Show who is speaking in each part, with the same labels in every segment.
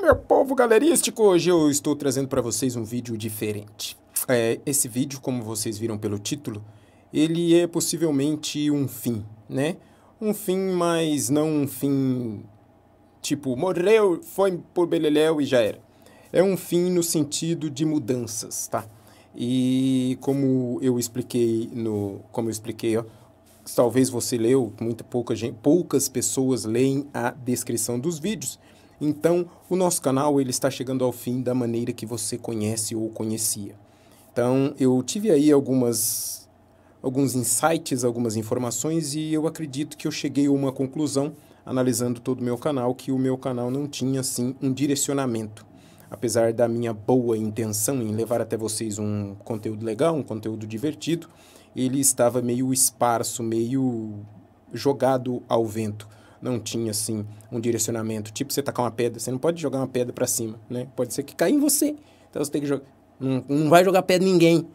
Speaker 1: meu povo galerístico! Hoje eu estou trazendo para vocês um vídeo diferente. É, esse vídeo, como vocês viram pelo título, ele é possivelmente um fim, né? Um fim, mas não um fim tipo morreu, foi por beleléu e já era. É um fim no sentido de mudanças, tá? E como eu expliquei no, como eu expliquei, ó, talvez você leu, muito pouca gente, poucas pessoas leem a descrição dos vídeos. Então, o nosso canal ele está chegando ao fim da maneira que você conhece ou conhecia. Então, eu tive aí algumas alguns insights, algumas informações e eu acredito que eu cheguei a uma conclusão analisando todo o meu canal que o meu canal não tinha assim um direcionamento. Apesar da minha boa intenção em levar até vocês um conteúdo legal, um conteúdo divertido, ele estava meio esparso, meio jogado ao vento não tinha, assim, um direcionamento. Tipo, você tacar uma pedra, você não pode jogar uma pedra para cima, né? Pode ser que caia em você. Então você tem que jogar. Não, não vai jogar pedra em ninguém.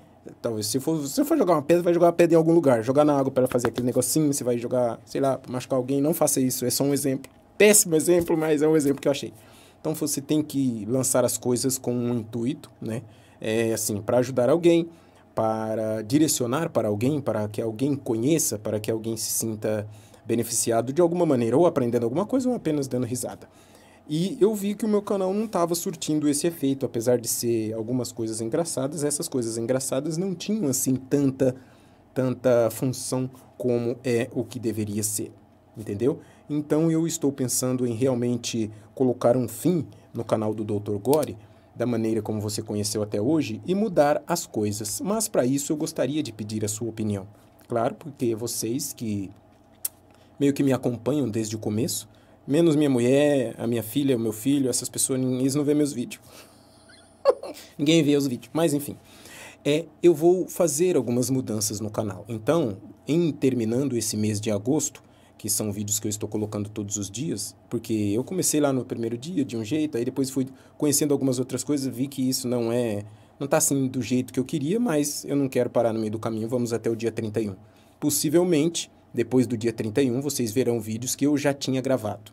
Speaker 1: Talvez, se for, se for jogar uma pedra, vai jogar uma pedra em algum lugar. Jogar na água para fazer aquele negocinho, você vai jogar, sei lá, machucar alguém. Não faça isso, é só um exemplo. Péssimo exemplo, mas é um exemplo que eu achei. Então você tem que lançar as coisas com um intuito, né? É assim, para ajudar alguém, para direcionar para alguém, para que alguém conheça, para que alguém se sinta beneficiado de alguma maneira, ou aprendendo alguma coisa, ou apenas dando risada. E eu vi que o meu canal não estava surtindo esse efeito, apesar de ser algumas coisas engraçadas, essas coisas engraçadas não tinham assim tanta tanta função como é o que deveria ser, entendeu? Então eu estou pensando em realmente colocar um fim no canal do Dr. Gore, da maneira como você conheceu até hoje, e mudar as coisas. Mas para isso eu gostaria de pedir a sua opinião. Claro, porque vocês que meio que me acompanham desde o começo, menos minha mulher, a minha filha, o meu filho, essas pessoas, eles não vê meus vídeos. Ninguém vê os vídeos, mas enfim. É, eu vou fazer algumas mudanças no canal. Então, em terminando esse mês de agosto, que são vídeos que eu estou colocando todos os dias, porque eu comecei lá no primeiro dia de um jeito, aí depois fui conhecendo algumas outras coisas, vi que isso não é, não está assim do jeito que eu queria, mas eu não quero parar no meio do caminho, vamos até o dia 31. Possivelmente, depois do dia 31, vocês verão vídeos que eu já tinha gravado.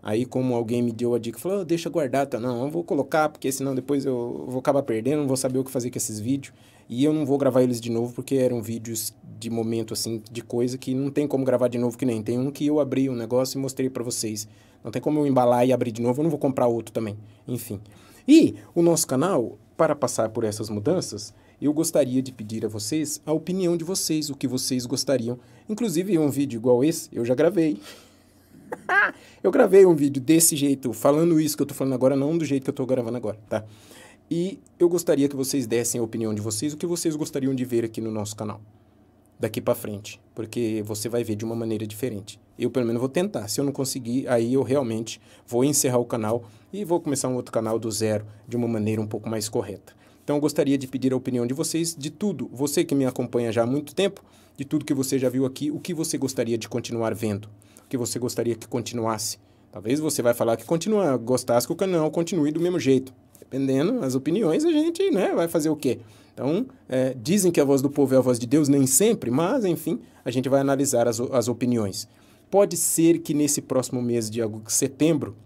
Speaker 1: Aí, como alguém me deu a dica, falou: oh, deixa guardar, tá? Não, eu vou colocar, porque senão depois eu vou acabar perdendo, não vou saber o que fazer com esses vídeos. E eu não vou gravar eles de novo, porque eram vídeos de momento, assim, de coisa que não tem como gravar de novo, que nem. Tem um que eu abri o um negócio e mostrei para vocês. Não tem como eu embalar e abrir de novo, eu não vou comprar outro também. Enfim. E o nosso canal, para passar por essas mudanças, eu gostaria de pedir a vocês a opinião de vocês, o que vocês gostariam. Inclusive, um vídeo igual esse eu já gravei. eu gravei um vídeo desse jeito, falando isso que eu tô falando agora, não do jeito que eu tô gravando agora, tá? E eu gostaria que vocês dessem a opinião de vocês, o que vocês gostariam de ver aqui no nosso canal daqui para frente, porque você vai ver de uma maneira diferente. Eu pelo menos vou tentar. Se eu não conseguir, aí eu realmente vou encerrar o canal e vou começar um outro canal do zero de uma maneira um pouco mais correta. Então eu gostaria de pedir a opinião de vocês de tudo, você que me acompanha já há muito tempo, de tudo que você já viu aqui, o que você gostaria de continuar vendo, o que você gostaria que continuasse. Talvez você vai falar que continua, gostasse que o canal continue do mesmo jeito. Dependendo das opiniões, a gente né, vai fazer o quê? Então, é, dizem que a voz do povo é a voz de Deus, nem sempre, mas, enfim, a gente vai analisar as, as opiniões. Pode ser que nesse próximo mês de setembro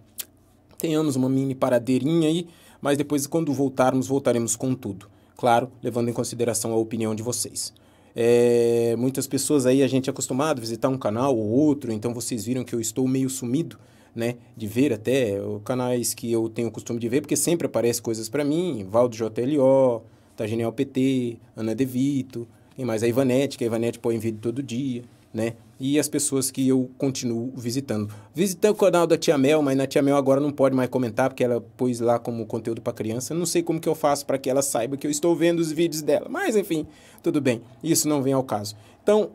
Speaker 1: tenhamos uma mini paradeirinha aí mas depois, quando voltarmos, voltaremos com tudo. Claro, levando em consideração a opinião de vocês. É, muitas pessoas aí, a gente é acostumado a visitar um canal ou outro, então vocês viram que eu estou meio sumido, né? De ver até canais que eu tenho o costume de ver, porque sempre aparecem coisas para mim, Valdo JLO, Tá PT, Ana Devito, e mais? A Ivanete, que a Ivanete põe vídeo todo dia né? E as pessoas que eu continuo visitando. Visitei o canal da Tia Mel, mas na Tia Mel agora não pode mais comentar, porque ela pôs lá como conteúdo para criança. Não sei como que eu faço para que ela saiba que eu estou vendo os vídeos dela. Mas enfim, tudo bem. Isso não vem ao caso. Então,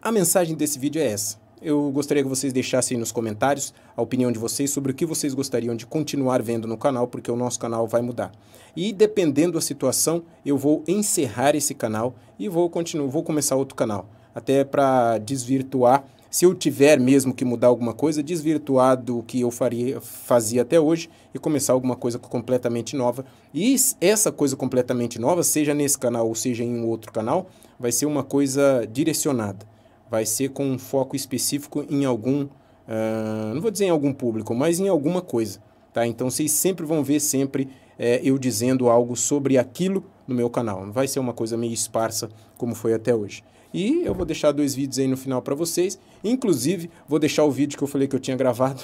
Speaker 1: a mensagem desse vídeo é essa. Eu gostaria que vocês deixassem nos comentários a opinião de vocês sobre o que vocês gostariam de continuar vendo no canal, porque o nosso canal vai mudar. E dependendo da situação, eu vou encerrar esse canal e vou continuar, vou começar outro canal até para desvirtuar, se eu tiver mesmo que mudar alguma coisa, desvirtuar do que eu faria, fazia até hoje e começar alguma coisa completamente nova. E essa coisa completamente nova, seja nesse canal ou seja em um outro canal, vai ser uma coisa direcionada. Vai ser com um foco específico em algum, uh, não vou dizer em algum público, mas em alguma coisa. Tá? Então vocês sempre vão ver sempre é, eu dizendo algo sobre aquilo no meu canal. Não vai ser uma coisa meio esparsa como foi até hoje. E eu vou deixar dois vídeos aí no final para vocês. Inclusive, vou deixar o vídeo que eu falei que eu tinha gravado.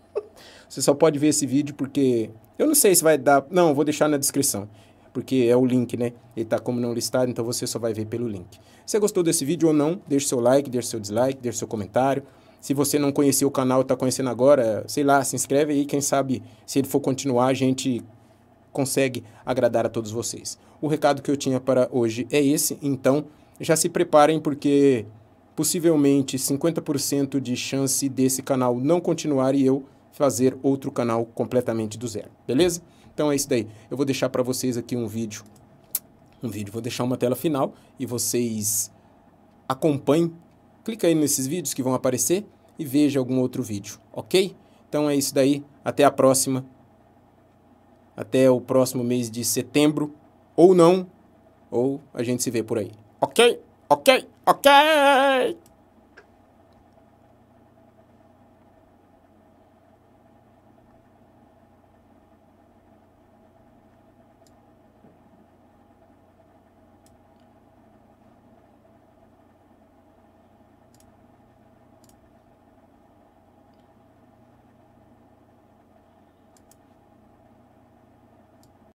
Speaker 1: Você só pode ver esse vídeo porque eu não sei se vai dar, não, vou deixar na descrição porque é o link, né? Ele tá como não listado, então você só vai ver pelo link. Se você gostou desse vídeo ou não, deixe seu like, deixe seu dislike, deixe seu comentário. Se você não conhecia o canal e tá conhecendo agora, sei lá, se inscreve aí, quem sabe se ele for continuar, a gente consegue agradar a todos vocês. O recado que eu tinha para hoje é esse, então já se preparem porque possivelmente 50% de chance desse canal não continuar e eu fazer outro canal completamente do zero, beleza? Então é isso daí. Eu vou deixar para vocês aqui um vídeo, um vídeo, vou deixar uma tela final e vocês acompanhem. Clica aí nesses vídeos que vão aparecer e veja algum outro vídeo, ok? Então é isso daí. Até a próxima até o próximo mês de setembro, ou não, ou a gente se vê por aí. Ok? Ok? Ok!